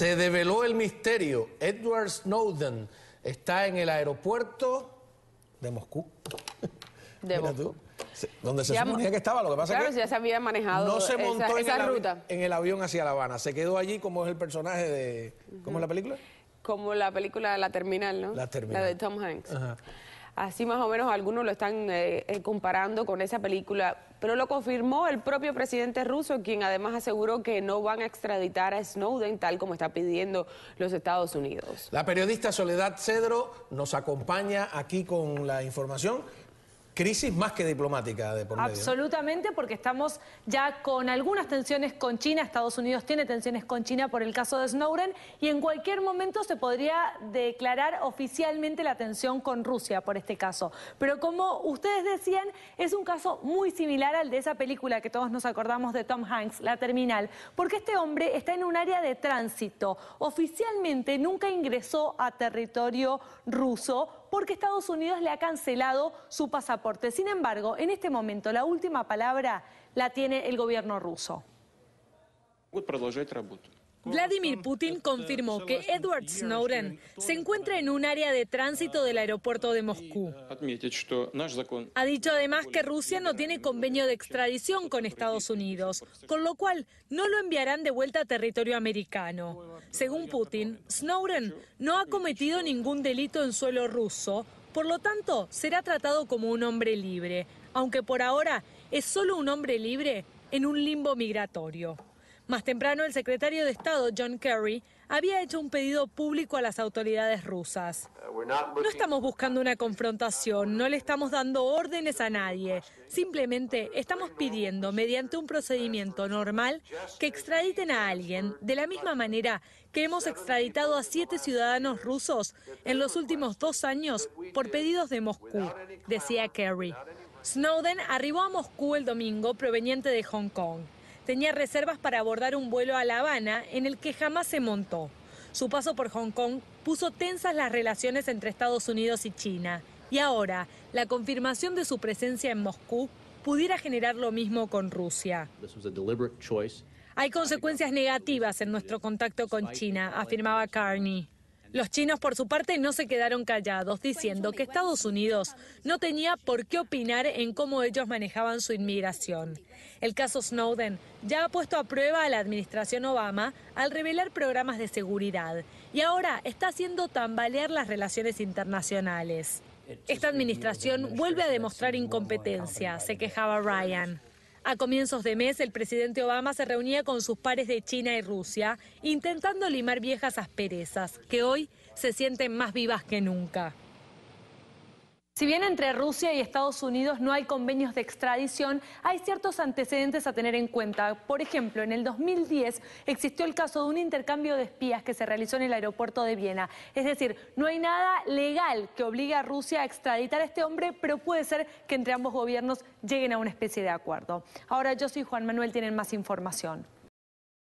Se develó el misterio. Edward Snowden está en el aeropuerto de Moscú. De Tú, donde se suponía que estaba, lo que pasa claro, es que... ya se había manejado No se montó en, esa ruta. en el avión hacia La Habana. Se quedó allí como es el personaje de... ¿Cómo es la película? Como la película La Terminal, ¿no? La Terminal. La de Tom Hanks así más o menos algunos lo están eh, eh, comparando con esa película, pero lo confirmó el propio presidente ruso, quien además aseguró que no van a extraditar a Snowden tal como está pidiendo los Estados Unidos. La periodista Soledad Cedro nos acompaña aquí con la información crisis más que diplomática de por medio. Absolutamente, porque estamos ya con algunas tensiones con China. Estados Unidos tiene tensiones con China por el caso de Snowden y en cualquier momento se podría declarar oficialmente la tensión con Rusia por este caso. Pero como ustedes decían, es un caso muy similar al de esa película que todos nos acordamos de Tom Hanks, La Terminal, porque este hombre está en un área de tránsito. Oficialmente nunca ingresó a territorio ruso porque Estados Unidos le ha cancelado su pasaporte. Sin embargo, en este momento la última palabra la tiene el gobierno ruso. Vladimir Putin este, confirmó este, que este, Edward Snowden se encuentra en un área de tránsito del aeropuerto de Moscú. Eh, ha dicho además que Rusia no tiene convenio de extradición con Estados Unidos, con lo cual no lo enviarán de vuelta a territorio americano. Según Putin, Snowden no ha cometido ningún delito en suelo ruso, por lo tanto será tratado como un hombre libre, aunque por ahora es solo un hombre libre en un limbo migratorio. Más temprano, el secretario de Estado, John Kerry, había hecho un pedido público a las autoridades rusas. Uh, no estamos buscando una confrontación, no le estamos dando órdenes a nadie. Simplemente estamos pidiendo, mediante un procedimiento normal, que extraditen a alguien, de la misma manera que hemos extraditado a siete ciudadanos rusos en los últimos dos años por pedidos de Moscú, decía Kerry. Snowden arribó a Moscú el domingo proveniente de Hong Kong tenía reservas para abordar un vuelo a La Habana en el que jamás se montó. Su paso por Hong Kong puso tensas las relaciones entre Estados Unidos y China. Y ahora, la confirmación de su presencia en Moscú pudiera generar lo mismo con Rusia. Hay consecuencias negativas en nuestro contacto con China, afirmaba Carney. Los chinos, por su parte, no se quedaron callados, diciendo que Estados Unidos no tenía por qué opinar en cómo ellos manejaban su inmigración. El caso Snowden ya ha puesto a prueba a la administración Obama al revelar programas de seguridad y ahora está haciendo tambalear las relaciones internacionales. Esta administración vuelve a demostrar incompetencia, se quejaba Ryan. A comienzos de mes, el presidente Obama se reunía con sus pares de China y Rusia, intentando limar viejas asperezas, que hoy se sienten más vivas que nunca. Si bien entre Rusia y Estados Unidos no hay convenios de extradición, hay ciertos antecedentes a tener en cuenta. Por ejemplo, en el 2010 existió el caso de un intercambio de espías que se realizó en el aeropuerto de Viena. Es decir, no hay nada legal que obligue a Rusia a extraditar a este hombre, pero puede ser que entre ambos gobiernos lleguen a una especie de acuerdo. Ahora yo soy Juan Manuel, tienen más información.